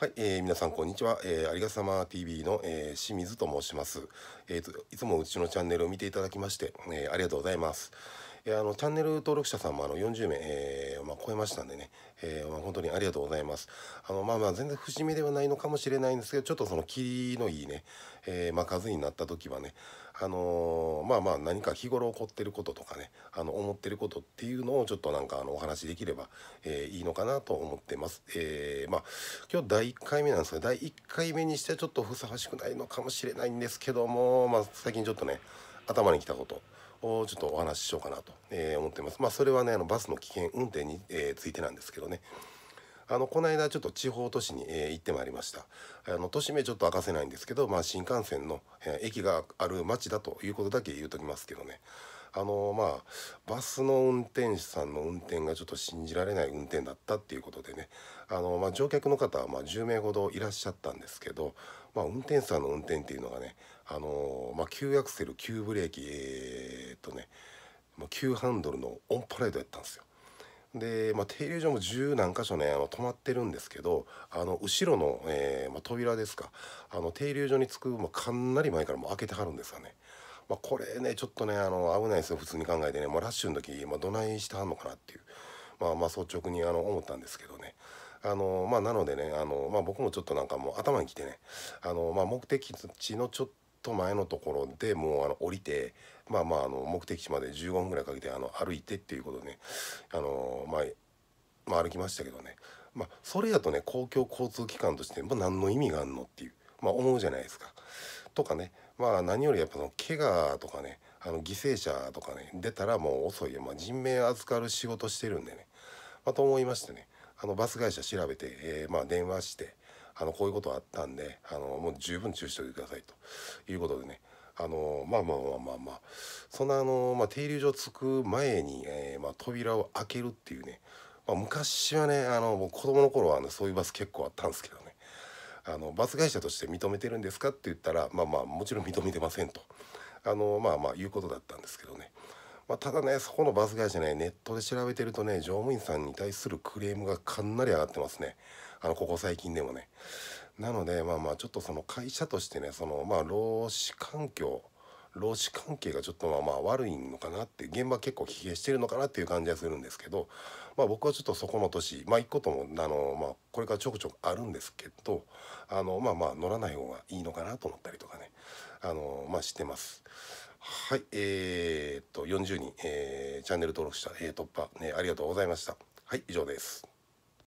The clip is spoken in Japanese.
はい、えー、皆さんこんにちは、えー、ありがさま TV の、えー、清水と申します、えーと、いつもうちのチャンネルを見ていただきまして、えー、ありがとうございますえー、あのチャンネル登録者さんもあの40名、えー、まあ、超えましたんでね、えー、まあ、本当にありがとうございます。あのまあまあ全然節目ではないのかもしれないんですけどちょっとその切りのいいね、えまあ、数になった時はねあのまあまあ何か日頃起こってることとかねあの思ってることっていうのをちょっとなんかあのお話しできれば、えいいのかなと思ってます。えまあ今日第1回目なんですが第1回目にしてはちょっとふさわしくないのかもしれないんですけども、まあ、最近ちょっとね頭にきたことをちょっとお話ししようかなと、えー、思ってます。まあ、それはねあのバスの危険運転に、えー、ついてなんですけどね。あのこの間ちょっと地方都市に、えー、行ってまいりましたあの都市名ちょっと明かせないんですけど、まあ、新幹線の、えー、駅がある町だということだけ言うときますけどねあのまあバスの運転手さんの運転がちょっと信じられない運転だったっていうことでねあの、まあ、乗客の方はまあ10名ほどいらっしゃったんですけど、まあ、運転手さんの運転っていうのがねあの、まあ、急アクセル急ブレーキ、えーとね、もう急ハンドルのオンパレードやったんですよ。で、まあ、停留所も十何箇所ね止まってるんですけどあの後ろの、えーまあ、扉ですかあの停留所に着く、まあ、かなり前からもう開けてはるんですよね。まあ、これねちょっとねあの危ないですよ普通に考えてね、まあ、ラッシュの時、まあ、どないしてはんのかなっていう、まあ、まあ率直にあの思ったんですけどね。あのまあ、なのでねあの、まあ、僕もちょっとなんかもう頭にきてねあの、まあ、目的地のちょっと前のところでもうあの降りてまあまああの目的地まで15分ぐらいかけてあの歩いてっていうことでねあの、まあ、まあ歩きましたけどね、まあ、それやとね公共交通機関として、も何の意味があんのっていう、まあ、思うじゃないですか。とかねまあ何よりやっぱその怪我とかねあの犠牲者とかね出たらもう遅いよ、まあ、人命預かる仕事してるんでね、まあ、と思いましてねあのバス会社調べて、えー、まあ電話して。あのこういうことあったんであのもう十分注意しておいてくださいということでねあのまあまあまあまあまあそんなあの、まあ、停留所着く前に、えーまあ、扉を開けるっていうね、まあ、昔はねあの僕子供の頃は、ね、そういうバス結構あったんですけどねあのバス会社として認めてるんですかって言ったらまあまあもちろん認めてませんとあのまあまあいうことだったんですけどねまあ、ただねそこのバス会社ねネットで調べてるとね乗務員さんに対するクレームがかなり上がってますねあのここ最近でもねなのでまあまあちょっとその会社としてねそのまあ労使環境労使関係がちょっとまあまあ悪いのかなって現場結構疲弊してるのかなっていう感じがするんですけど、まあ、僕はちょっとそこの年まあ行くこともあの、まあ、これからちょくちょくあるんですけどあのまあまあ乗らない方がいいのかなと思ったりとかねあのまあしてます。はい、えー、っと、40人、えー、チャンネル登録者、えー、突破、ね、ありがとうございました。はい、以上です。